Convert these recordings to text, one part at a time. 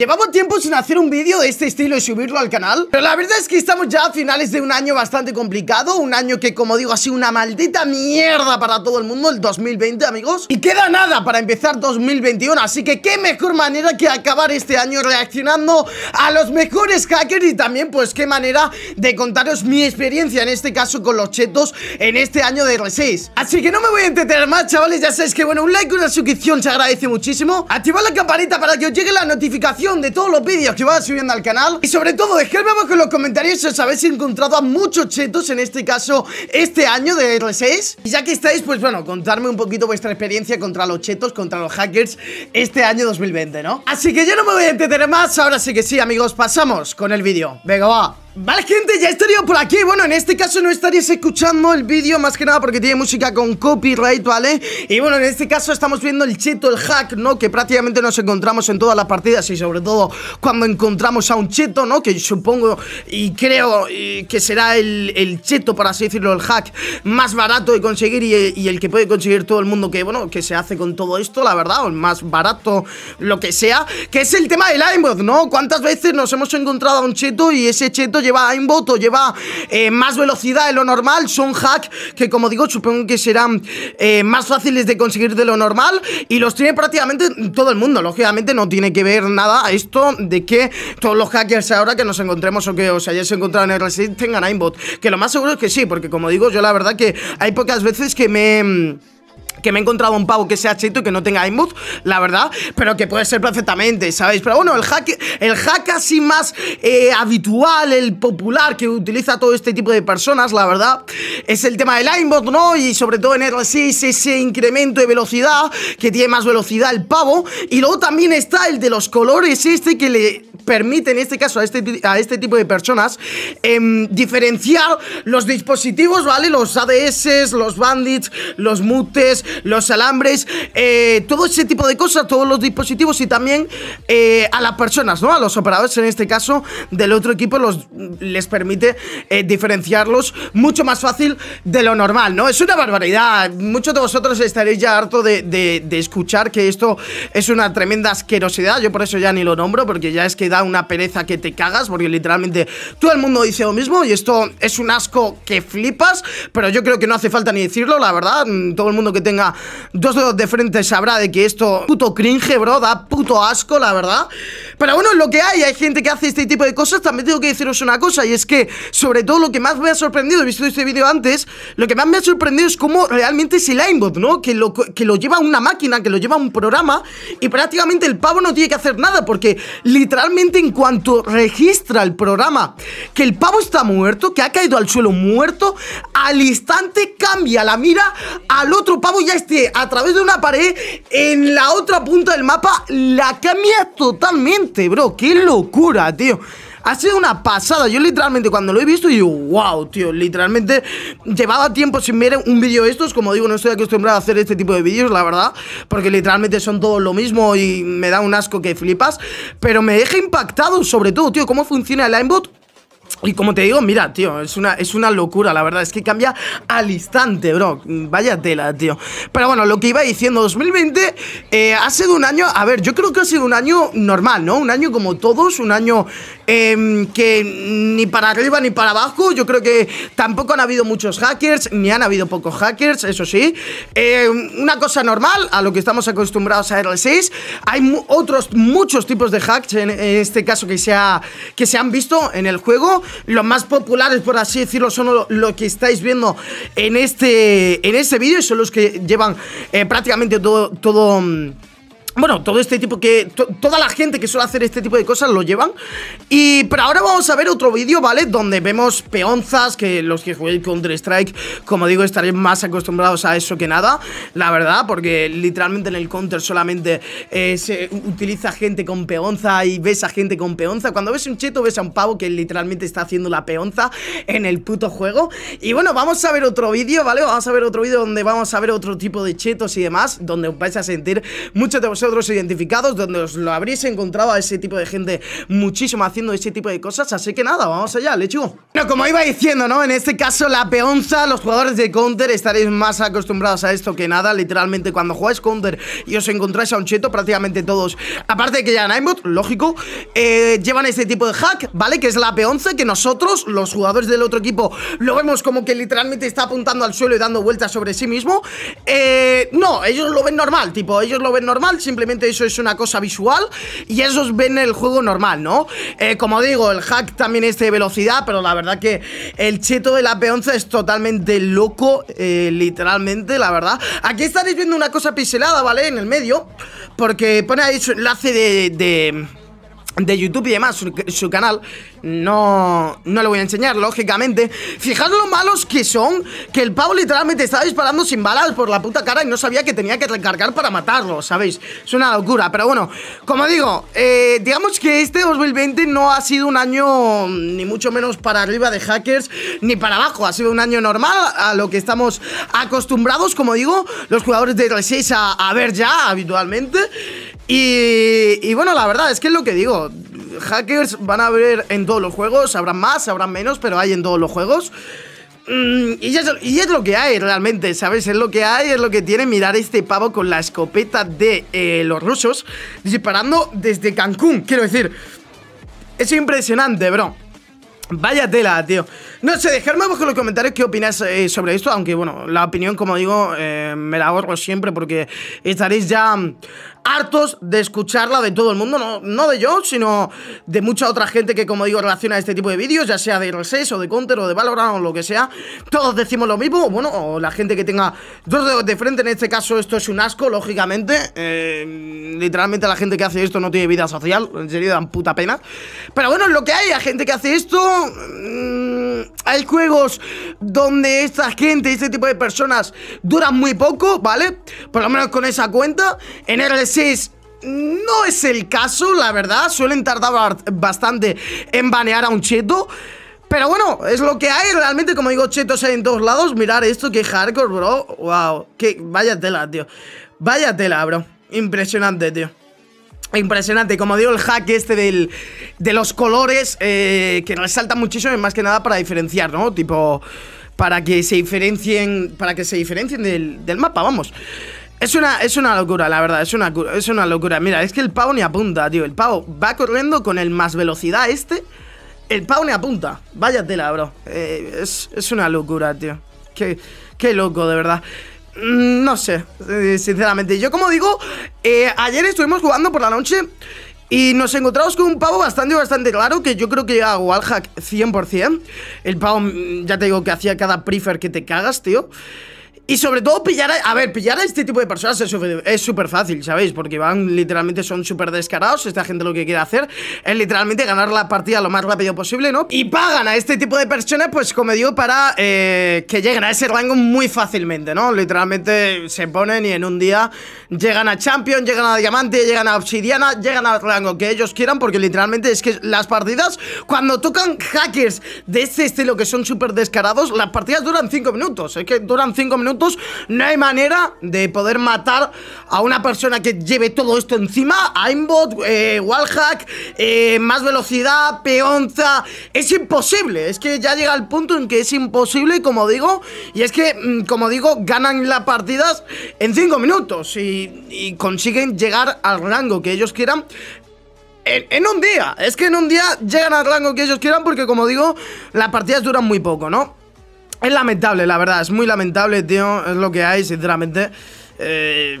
Llevamos tiempo sin hacer un vídeo de este estilo y subirlo al canal Pero la verdad es que estamos ya a finales de un año bastante complicado Un año que como digo ha sido una maldita mierda para todo el mundo El 2020 amigos Y queda nada para empezar 2021 Así que qué mejor manera que acabar este año reaccionando a los mejores hackers Y también pues qué manera de contaros mi experiencia en este caso con los chetos en este año de R6 Así que no me voy a entretener más chavales Ya sabéis que bueno un like, y una suscripción se agradece muchísimo Activad la campanita para que os llegue la notificación de todos los vídeos que va subiendo al canal Y sobre todo, dejadme abajo en los comentarios si os habéis encontrado a muchos chetos, en este caso, este año de R6 Y ya que estáis, pues bueno, contarme un poquito vuestra experiencia contra los chetos, contra los hackers, este año 2020, ¿no? Así que yo no me voy a entretener más, ahora sí que sí, amigos, pasamos con el vídeo Venga, va Vale gente, ya estaría por aquí Bueno, en este caso no estaríais escuchando el vídeo Más que nada porque tiene música con copyright, ¿vale? Y bueno, en este caso estamos viendo el cheto, el hack, ¿no? Que prácticamente nos encontramos en todas las partidas Y sobre todo cuando encontramos a un cheto, ¿no? Que supongo y creo eh, que será el, cheto, por así decirlo El hack más barato de conseguir eh, y, el que puede conseguir todo el mundo Que, bueno, que se hace con todo esto, la verdad O el más barato, lo que sea Que es el tema del aimbot, ¿no? ¿Cuántas veces nos hemos encontrado a un cheto y ese cheto lleva aimbot lleva eh, más velocidad de lo normal Son hacks que como digo supongo que serán eh, más fáciles de conseguir de lo normal Y los tiene prácticamente todo el mundo Lógicamente no tiene que ver nada a esto de que todos los hackers ahora que nos encontremos O que os hayáis encontrado en el Resident tengan aimbot Que lo más seguro es que sí, porque como digo yo la verdad que hay pocas veces que me que me he encontrado un pavo que sea cheto y que no tenga aimbot la verdad, pero que puede ser perfectamente, ¿sabéis? Pero bueno, el hack, el hack así más eh, habitual, el popular que utiliza todo este tipo de personas, la verdad, es el tema del imod, ¿no? Y sobre todo en 6, ese incremento de velocidad, que tiene más velocidad el pavo. Y luego también está el de los colores, este que le permite, en este caso, a este, a este tipo de personas, em, diferenciar los dispositivos, ¿vale? Los ADS, los bandits, los mutes, los alambres, eh, todo ese tipo de cosas, todos los dispositivos y también eh, a las personas, ¿no? A los operadores, en este caso, del otro equipo, los, les permite eh, diferenciarlos mucho más fácil de lo normal, ¿no? Es una barbaridad. Muchos de vosotros estaréis ya harto de escuchar que esto es una tremenda asquerosidad. Yo por eso ya ni lo nombro, porque ya es que da una pereza que te cagas, porque literalmente todo el mundo dice lo mismo y esto es un asco que flipas, pero yo creo que no hace falta ni decirlo, la verdad. Todo el mundo que tenga dos dedos de frente sabrá de que esto puto cringe, bro, da puto asco, la verdad. Pero bueno, lo que hay, hay gente que hace este tipo de cosas. También tengo que deciros una cosa, y es que, sobre todo, lo que más me ha sorprendido, he visto este vídeo antes, lo que más me ha sorprendido es cómo realmente es el aimbot, ¿no? Que lo, que lo lleva una máquina, que lo lleva un programa, y prácticamente el pavo no tiene que hacer nada, porque literalmente en cuanto registra el programa que el pavo está muerto, que ha caído al suelo muerto, al instante cambia la mira al otro pavo ya este a través de una pared en la otra punta del mapa la cambia totalmente, bro. ¡Qué locura, tío! Ha sido una pasada. Yo literalmente cuando lo he visto digo, wow, tío, literalmente llevaba tiempo sin ver un vídeo de estos. Como digo, no estoy acostumbrado a hacer este tipo de vídeos, la verdad. Porque literalmente son todos lo mismo y me da un asco que flipas. Pero me deja impactado sobre todo, tío, cómo funciona el aimbot y como te digo, mira, tío, es una, es una locura, la verdad, es que cambia al instante, bro. Vaya tela, tío. Pero bueno, lo que iba diciendo, 2020 eh, ha sido un año, a ver, yo creo que ha sido un año normal, ¿no? Un año como todos, un año Em, que ni para arriba ni para abajo. Yo creo que tampoco han habido muchos hackers, ni han habido pocos hackers, eso sí. Em, una cosa normal a lo que estamos acostumbrados a RL6. Hay otros muchos tipos de hacks en, este caso que se, que se han visto en el juego. Los más populares, por así decirlo, son lo, que estáis viendo en este, en este vídeo y son los que llevan eh, prácticamente todo. todo mm, bueno, todo este tipo que... toda la gente que suele hacer este tipo de cosas lo llevan. Y... Pero ahora vamos a ver otro vídeo, ¿vale? Donde vemos peonzas, que los que juguéis Counter-Strike, como digo, estaréis más acostumbrados a eso que nada. La verdad, porque literalmente en el Counter solamente eh, se utiliza gente con peonza y ves a gente con peonza. Cuando ves un cheto, ves a un pavo que literalmente está haciendo la peonza en el puto juego. Y bueno, vamos a ver otro vídeo, ¿vale? Vamos a ver otro vídeo donde vamos a ver otro tipo de chetos y demás, donde os vais a sentir mucho de vosotros otros identificados, donde os lo habréis encontrado a ese tipo de gente muchísimo haciendo ese tipo de cosas. Así que nada, vamos allá, lechu. Bueno, como iba diciendo, ¿no? En este caso, la peonza, los jugadores de Counter estaréis más acostumbrados a esto que nada. Literalmente, cuando jugáis Counter y os encontráis a un cheto, prácticamente todos, aparte de que ya en aimbot, lógico, eh, llevan este tipo de hack, ¿vale? Que es la peonza que nosotros, los jugadores del otro equipo, lo vemos como que literalmente está apuntando al suelo y dando vueltas sobre sí mismo. Eh, no, ellos lo ven normal, tipo, ellos lo ven normal, simplemente eso es una cosa visual y esos ven el juego normal, ¿no? Eh, como digo, el hack también es de velocidad, pero la verdad que el cheto de la peonza es totalmente loco, eh, literalmente, la verdad. Aquí estaréis viendo una cosa pixelada, ¿vale? En el medio, porque pone ahí su enlace de de YouTube y demás, su, canal no, no le voy a enseñar, lógicamente Fijaros lo malos que son Que el pavo literalmente estaba disparando sin balas por la puta cara Y no sabía que tenía que recargar para matarlo, ¿sabéis? Es una locura, pero bueno Como digo, eh, digamos que este 2020 no ha sido un año mm, Ni mucho menos para arriba de hackers Ni para abajo, ha sido un año normal A lo que estamos acostumbrados, como digo Los jugadores de 6 a ver ya habitualmente y, bueno, la verdad es que es lo que digo. Hackers van a haber en todos los juegos. Habrá más, habrán menos, pero hay en todos los juegos. Mm, y es, es lo que hay realmente, ¿sabes? Es lo que hay, es lo que tiene mirar este pavo con la escopeta de eh, los rusos disparando desde Cancún. Quiero decir, es impresionante, bro. Vaya tela, tío. No sé, dejadme abajo en los comentarios qué opináis eh, sobre esto, aunque bueno, la opinión, como digo, eh, me la ahorro siempre porque estaréis ya mm, hartos de escucharla de todo el mundo, no, de yo, sino de mucha otra gente que, como digo, relaciona este tipo de vídeos, ya sea de r o de Counter o de Valorant o lo que sea. Todos decimos lo mismo, bueno, o la gente que tenga dos dedos de frente, en este caso esto es un asco, lógicamente. Eh, literalmente la gente que hace esto no tiene vida social, en serio, dan puta pena. Pero bueno, es lo que hay, hay gente que hace esto... Mm, hay juegos donde esta gente, este tipo de personas duran muy poco, ¿vale? Por lo menos con esa cuenta. En RL6 no es el caso, la verdad. Suelen tardar bastante en banear a un cheto. Pero bueno, es lo que hay. Realmente, como digo, chetos hay en todos lados. Mirar esto, que hardcore, bro. Wow. Que, vaya tela, tío. Vaya tela, bro. Impresionante, tío. Impresionante, como digo, el hack este del, de los colores eh, que resalta muchísimo y más que nada para diferenciar, ¿no? Tipo, para que se diferencien, para que se diferencien del, mapa, vamos. Es una, es una locura, la verdad, es una, es una locura. Mira, es que el pavo ni apunta, tío. El pavo va corriendo con el más velocidad este. El pavo ni apunta. Vaya tela, bro. Eh, es, una locura, tío. qué loco, de verdad. Mm, no sé, eh, sinceramente. Yo, como digo, eh, ayer estuvimos jugando por la noche y nos encontramos con un pavo bastante, bastante claro que yo creo que llega a Wallhack 100%. El pavo, mm, ya te digo, que hacía cada prefer que te cagas, tío. Y sobre todo pillar a, ver, pillar a este tipo de personas es súper fácil, ¿sabéis? Porque van, literalmente son súper descarados Esta gente lo que quiere hacer es literalmente ganar la partida lo más rápido posible, ¿no? Y pagan a este tipo de personas, pues como digo, para eh, que lleguen a ese rango muy fácilmente, ¿no? Literalmente se ponen y en un día llegan a Champion, llegan a Diamante, llegan a Obsidiana Llegan al rango que ellos quieran porque literalmente es que las partidas, cuando tocan hackers de este estilo que son súper descarados Las partidas duran 5 minutos, es que duran 5 minutos no hay manera de poder matar a una persona que lleve todo esto encima. Aimbot, eh, wallhack, eh, más velocidad, peonza. Es imposible. Es que ya llega el punto en que es imposible, como digo. Y es que, mm, como digo, ganan las partidas en 5 minutos y, consiguen llegar al rango que ellos quieran. en, un día. Es que en un día llegan al rango que ellos quieran porque, como digo, las partidas duran muy poco, ¿no? Es lamentable, la verdad, es muy lamentable, tío, es lo que hay, sinceramente. Eh,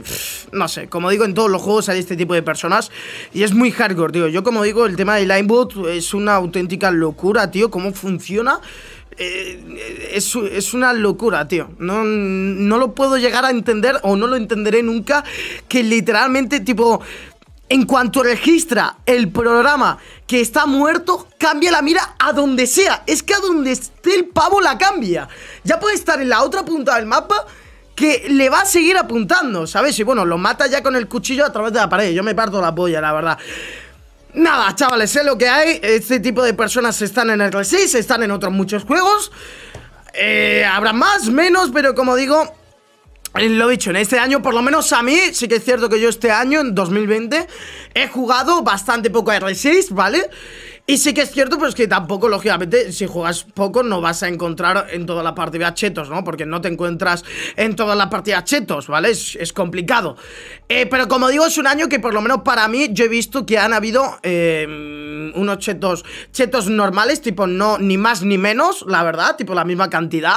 no sé, como digo, en todos los juegos hay este tipo de personas y es muy hardcore, tío. Yo, como digo, el tema de Linebot es una auténtica locura, tío, cómo funciona. Eh, es, una locura, tío. No, no lo puedo llegar a entender o no lo entenderé nunca. Que literalmente, tipo, en cuanto registra el programa que está muerto, cambia la mira a donde sea. Es que a donde esté el pavo la cambia. Ya puede estar en la otra punta del mapa que le va a seguir apuntando, ¿sabes? Y bueno, lo mata ya con el cuchillo a través de la pared. Yo me parto la polla, la verdad. Nada, chavales, sé lo que hay. Este tipo de personas están en el 6, están en otros muchos juegos. Eh, habrá más, menos, pero como digo, lo he dicho, en este año, por lo menos a mí, sí que es cierto que yo este año, en 2020, he jugado bastante poco a R6, ¿vale? Y sí que es cierto, pues que tampoco, lógicamente, si juegas poco no vas a encontrar en toda la partida chetos, ¿no? Porque no te encuentras en toda la partida chetos, ¿vale? Es, complicado. Eh, pero como digo, es un año que por lo menos para mí yo he visto que han habido eh, unos chetos, chetos normales, tipo no ni más ni menos, la verdad, tipo la misma cantidad.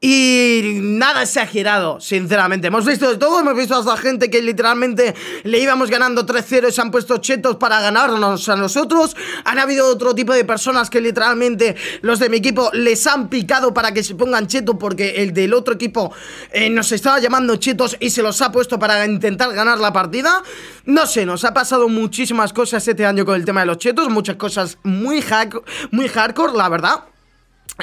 Y nada se ha girado, sinceramente. Hemos visto de todo, hemos visto a esta gente que literalmente le íbamos ganando 3-0 y se han puesto chetos para ganarnos a nosotros. Han habido otro tipo de personas que literalmente los de mi equipo les han picado para que se pongan chetos porque el del otro equipo eh, nos estaba llamando chetos y se los ha puesto para intentar ganar la partida. No sé, nos ha pasado muchísimas cosas este año con el tema de los chetos, muchas cosas muy, hack, muy hardcore, la verdad.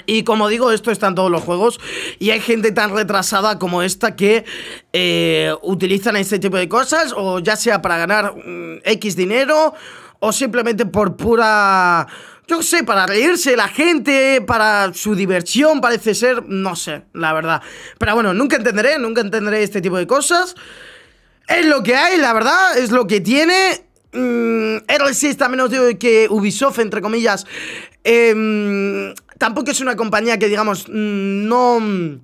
Y como digo, esto está en todos los juegos y hay gente tan retrasada como esta que eh, utilizan este tipo de cosas o ya sea para ganar mm, X dinero o simplemente por pura, yo no sé, para reírse la gente, para su diversión parece ser, no sé, la verdad. Pero bueno, nunca entenderé, nunca entenderé este tipo de cosas. Es lo que hay, la verdad, es lo que tiene. Mm, también os digo que Ubisoft, entre comillas, eh, tampoco es una compañía que, digamos, mm, no... Mm,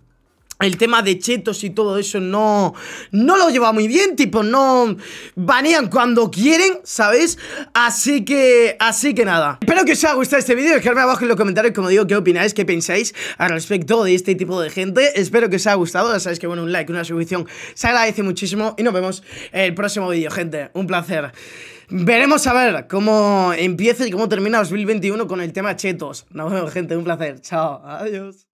el tema de chetos y todo eso no, no lo lleva muy bien, tipo, no banean cuando quieren, ¿sabéis? Así que, así que nada. Espero que os haya gustado este vídeo, dejadme abajo en los comentarios, como digo, qué opináis, qué pensáis al respecto de este tipo de gente. Espero que os haya gustado, ya sabéis que, bueno, un like, una suscripción se agradece muchísimo y nos vemos en el próximo vídeo, gente. Un placer. Veremos a ver cómo empieza y cómo termina 2021 con el tema chetos. Nos vemos, gente. Un placer. Chao. Adiós.